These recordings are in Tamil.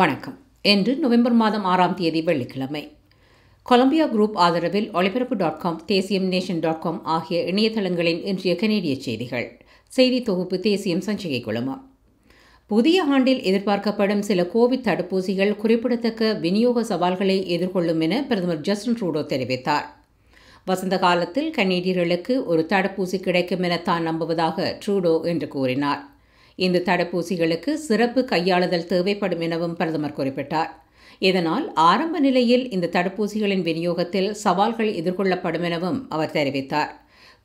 வணக்கம் என்று நவம்பர் மாதம் ஆறாம் தேதி வெள்ளிக்கிழமை கொலம்பியா குரூப் ஆதரவில் ஒளிபரப்பு டாட் காம் தேசியம் நேஷன் டாட் காம் ஆகிய இணையதளங்களின் இன்றைய கனேடிய செய்திகள் செய்தி தொகுப்பு தேசியம் சஞ்சிகை குழுமம் புதிய ஆண்டில் எதிர்பார்க்கப்படும் சில கோவிட் தடுப்பூசிகள் குறிப்பிடத்தக்க விநியோக சவால்களை எதிர்கொள்ளும் என பிரதமர் ஜஸ்டின் ட்ரூடோ தெரிவித்தார் வசந்த காலத்தில் கனேடியர்களுக்கு ஒரு தடுப்பூசி கிடைக்கும் என தான் நம்புவதாக ட்ரூடோ என்று கூறினார் இந்த தடுப்பூசிகளுக்கு சிறப்பு கையாளுதல் தேவைப்படும் எனவும் பிரதமர் குறிப்பிட்டார் இதனால் ஆரம்ப நிலையில் இந்த தடுப்பூசிகளின் விநியோகத்தில் சவால்கள் எதிர்கொள்ளப்படும் எனவும் அவர் தெரிவித்தார்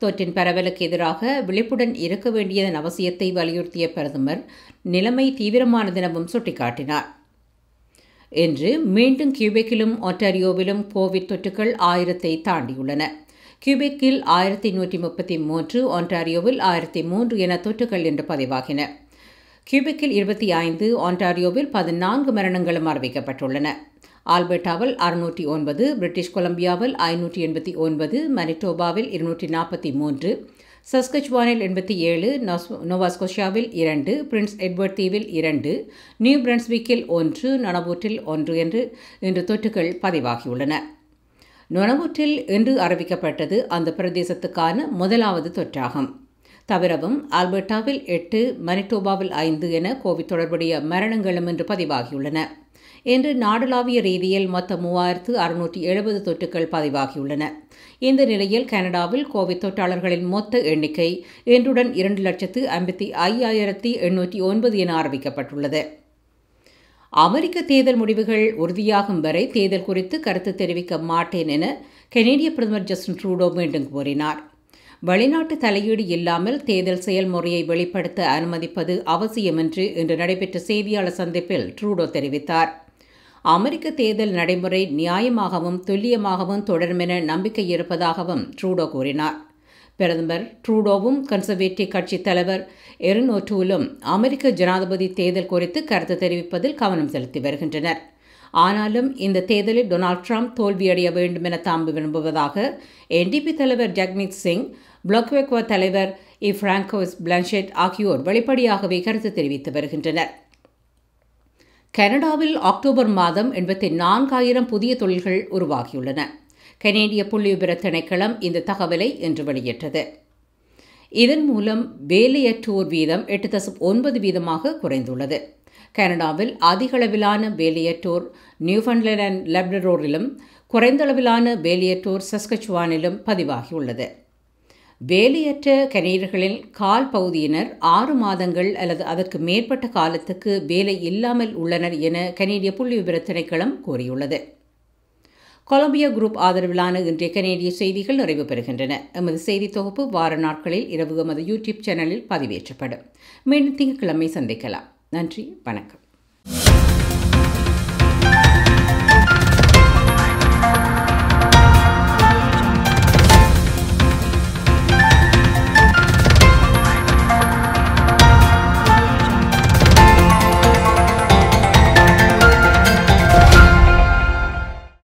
தொற்றின் பரவலுக்கு எதிராக விழிப்புடன் இருக்க வேண்டியதன் அவசியத்தை வலியுறுத்திய பிரதமர் நிலைமை தீவிரமானதெனவும் சுட்டிக்காட்டினார் இன்று மீண்டும் கியூபெக்கிலும் ஒன்டாரியோவிலும் கோவிட் தொற்றுகள் ஆயிரத்தை தாண்டியுள்ளன கியூபெக்கில் ஆயிரத்தி நூற்றி முப்பத்தி மூன்று ஒன்டாரியோவில் ஆயிரத்தி மூன்று என தொற்றுகள் என்று பதிவாகின கியூபிக்கில் இருபத்தி ஐந்து ஆண்டாரியோவில் பதினான்கு மரணங்களும் அறிவிக்கப்பட்டுள்ளன ஆல்பர்டாவில் அறுநூற்றி ஒன்பது பிரிட்டிஷ் கொலம்பியாவில் ஐநூற்றி எண்பத்தி ஒன்பது மனிட்டோபாவில் இருநூற்றி நாற்பத்தி மூன்று சஸ்கச்வானில் எண்பத்தி ஏழு நோவாஸ்கோஷியாவில் இரண்டு பிரின்ஸ் எட்வர்ட் தீவில் இரண்டு நியூ பிரன்ஸ்விக்கில் ஒன்று நனவூற்றில் ஒன்று என்று இன்று தொற்றுகள் பதிவாகியுள்ளன நுணவூற்றில் இன்று அறிவிக்கப்பட்டது அந்த பிரதேசத்துக்கான முதலாவது தொற்றாகும் தவிரவும் ஆல்பர்டாவில் எட்டு மனிட்டோபாவில் ஐந்து என கோவிட் தொடர்புடைய மரணங்களும் இன்று பதிவாகியுள்ளன இன்று நாடளாவிய ரீதியில் மொத்தம் மூவாயிரத்து அறுநூற்றி எழுபது தொற்றுகள் பதிவாகியுள்ளன இந்த நிலையில் கனடாவில் கோவிட் தொற்றாளர்களின் மொத்த எண்ணிக்கை இன்றுடன் இரண்டு லட்சத்து ஐம்பத்தி ஐயாயிரத்தி எண்ணூற்றி ஒன்பது என ஆரம்பிக்கப்பட்டுள்ளது அமெரிக்க தேர்தல் முடிவுகள் உறுதியாகும் வரை தேர்தல் குறித்து கருத்து தெரிவிக்க மாட்டேன் என கெனேடிய பிரதமர் ஜஸ்டின் ட்ரூடோ மீண்டும் கூறினார் வெளிநாட்டு தலையீடு இல்லாமல் தேர்தல் செயல்முறையை வெளிப்படுத்த அனுமதிப்பது அவசியம் என்று இன்று நடைபெற்ற செய்தியாளர் சந்திப்பில் ட்ரூடோ தெரிவித்தார் அமெரிக்க தேர்தல் நடைமுறை நியாயமாகவும் துல்லியமாகவும் தொடருமென நம்பிக்கை இருப்பதாகவும் ட்ரூடோ கூறினார் பிரதமர் ட்ரூடோவும் கன்சர்வேட்டிவ் கட்சி தலைவர் எரினோட்டூலும் அமெரிக்க ஜனாதிபதி தேர்தல் குறித்து கருத்து தெரிவிப்பதில் கவனம் செலுத்தி வருகின்றனர் ஆனாலும் இந்த தேர்தலில் டொனால்ட் ட்ரம்ப் தோல்வியடைய வேண்டும் என தாம் விரும்புவதாக என்டிபி தலைவர் ஜக்மீத் சிங் பிளாக்வெக்வா தலைவர் இ பிராங்கோஸ் பிளான்ஷெட் ஆகியோர் வெளிப்படையாகவே கருத்து தெரிவித்து வருகின்றனர் கனடாவில் அக்டோபர் மாதம் எண்பத்தி நான்காயிரம் புதிய தொழில்கள் உருவாகியுள்ளன கனேடிய புள்ளிவிபர திணைக்களம் இந்த தகவலை இன்று வெளியிட்டது இதன் மூலம் வேலையற்றோர் வீதம் எட்டு தசம் ஒன்பது வீதமாக குறைந்துள்ளது கனடாவில் அதிகளவிலான வேலையற்றோர் நியூஃபன்லேண்ட் அண்ட் லெப்டரோரிலும் குறைந்தளவிலான வேலையற்றோர் சஸ்கச்சுவானிலும் பதிவாகியுள்ளது வேலையற்ற கனேடர்களின் கால் பகுதியினர் ஆறு மாதங்கள் அல்லது அதற்கு மேற்பட்ட காலத்துக்கு வேலை இல்லாமல் உள்ளனர் என கனேடிய புள்ளி விவர திணைக்களம் கூறியுள்ளது கொலம்பியா குரூப் ஆதரவிலான இன்றைய கனேடிய செய்திகள் நிறைவு பெறுகின்றன எமது செய்தி தொகுப்பு வார நாட்களில் இரவு எமது யூடியூப் சேனலில் பதிவேற்றப்படும் மீண்டும் திங்கட்கிழமை சந்திக்கலாம் நன்றி வணக்கம்